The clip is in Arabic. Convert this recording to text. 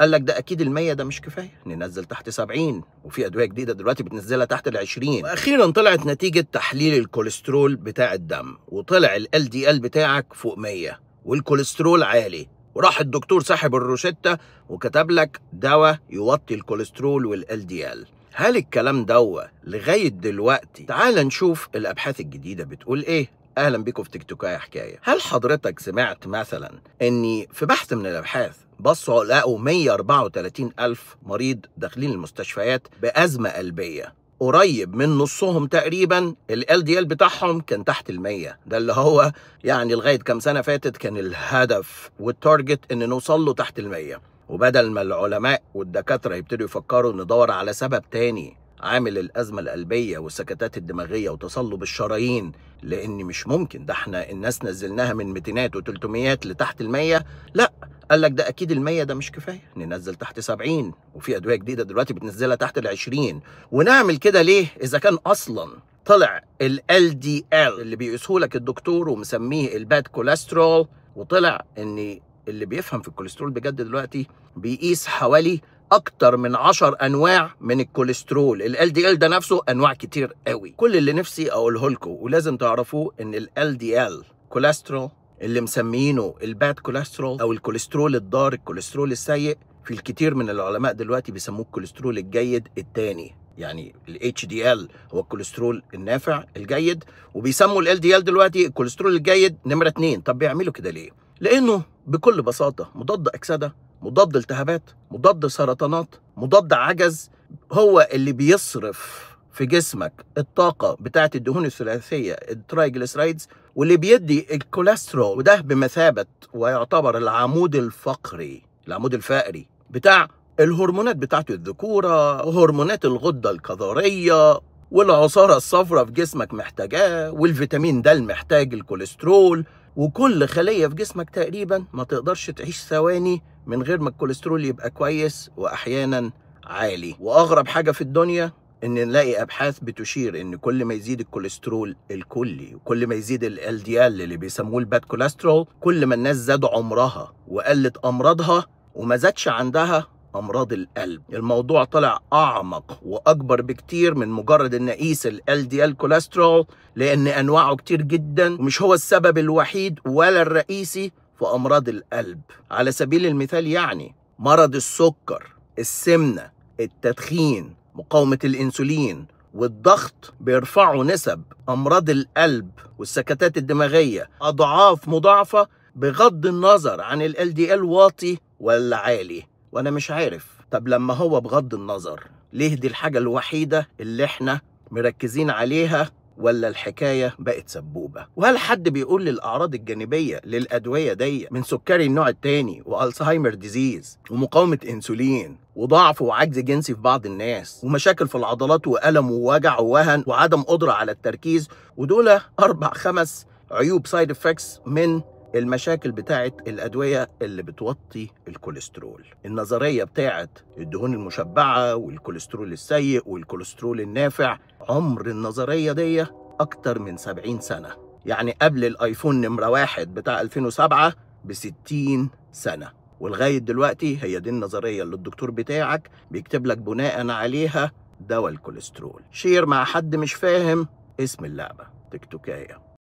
قال لك ده اكيد ال100 ده مش كفايه ننزل يعني تحت 70 وفي ادويه جديده دلوقتي بتنزلها تحت ال20 واخيرا طلعت نتيجه تحليل الكوليسترول بتاع الدم وطلع ال دي ال بتاعك فوق 100 والكوليسترول عالي وراح الدكتور ساحب الروشتة وكتب لك دواء يوطي الكوليسترول والال دي ال هل الكلام دوا لغاية دلوقتي تعال نشوف الأبحاث الجديدة بتقول إيه اهلا بيكم في تيك توك يا حكايه هل حضرتك سمعت مثلا اني في بحث من الابحاث بصوا لقوا 134 ألف مريض داخلين المستشفيات بأزمة قلبية قريب من نصهم تقريبا ال دي ال بتاعهم كان تحت ال 100 ده اللي هو يعني لغاية كام سنة فاتت كان الهدف والتارجت ان نوصل له تحت ال 100 وبدل ما العلماء والدكاترة يبتدوا يفكروا ندور على سبب تاني عامل الازمه القلبيه والسكتات الدماغيه وتصلب الشرايين لان مش ممكن ده احنا الناس نزلناها من 200 و300 لتحت ال100 لا قال لك ده اكيد ال100 ده مش كفايه ننزل تحت 70 وفي ادويه جديده دلوقتي بتنزلها تحت ال20 ونعمل كده ليه اذا كان اصلا طلع ال دي ال اللي بيقيسه لك الدكتور ومسميه الباد كوليسترول وطلع ان اللي بيفهم في الكوليسترول بجد دلوقتي بيقيس حوالي اكتر من 10 انواع من الكوليسترول ال دي ال ده نفسه انواع كتير قوي كل اللي نفسي اقوله لكم ولازم تعرفوه ان ال دي ال كوليسترول اللي مسميينه الباد كوليسترول او الكوليسترول الضار الكوليسترول السيء في الكتير من العلماء دلوقتي بيسموه الكوليسترول الجيد الثاني يعني ال HDL هو الكوليسترول النافع الجيد وبيسموا ال LDL دلوقتي الكوليسترول الجيد نمرة 2 طب بيعملوا كده ليه؟ لأنه بكل بساطة مضاد أكسدة مضاد التهابات مضاد سرطانات مضاد عجز هو اللي بيصرف في جسمك الطاقه بتاعه الدهون الثلاثيه الترايجلسرايدز واللي بيدي الكوليسترول وده بمثابه ويعتبر العمود الفقري العمود الفقري بتاع الهرمونات بتاعه الذكوره وهرمونات الغده الكظريه والعصاره الصفراء في جسمك محتاجاه والفيتامين د محتاج الكوليسترول وكل خليه في جسمك تقريبا ما تقدرش تعيش ثواني من غير ما الكوليسترول يبقى كويس واحيانا عالي واغرب حاجه في الدنيا ان نلاقي ابحاث بتشير ان كل ما يزيد الكوليسترول الكلي وكل ما يزيد ال دي ال اللي بيسموه الباد كوليسترول كل ما الناس زاد عمرها وقلت امراضها وما زادش عندها امراض القلب الموضوع طلع اعمق واكبر بكتير من مجرد ان اقيس ال LDL كوليسترول لان انواعه كتير جدا ومش هو السبب الوحيد ولا الرئيسي في امراض القلب على سبيل المثال يعني مرض السكر السمنه التدخين مقاومه الانسولين والضغط بيرفعوا نسب امراض القلب والسكتات الدماغيه اضعاف مضاعفه بغض النظر عن ال LDL واطي ولا عالي وانا مش عارف طب لما هو بغض النظر ليه دي الحاجة الوحيدة اللي احنا مركزين عليها ولا الحكايه بقت سبوبه وهل حد بيقول للاعراض الجانبيه للادويه دي من سكري النوع الثاني والزهايمر ديزيز ومقاومه انسولين وضعف وعجز جنسي في بعض الناس ومشاكل في العضلات والم ووجع ووهن وعدم قدره على التركيز ودول اربع خمس عيوب سايد افكتس من المشاكل بتاعت الأدوية اللي بتوطي الكوليسترول النظرية بتاعت الدهون المشبعة والكوليسترول السيء والكوليسترول النافع عمر النظرية دي أكتر من 70 سنة يعني قبل الآيفون نمرة واحد بتاع 2007 ب 60 سنة ولغاية دلوقتي هي دي النظرية اللي الدكتور بتاعك بيكتب لك بناء عليها دواء الكوليسترول شير مع حد مش فاهم اسم اللعبة تكتوكايه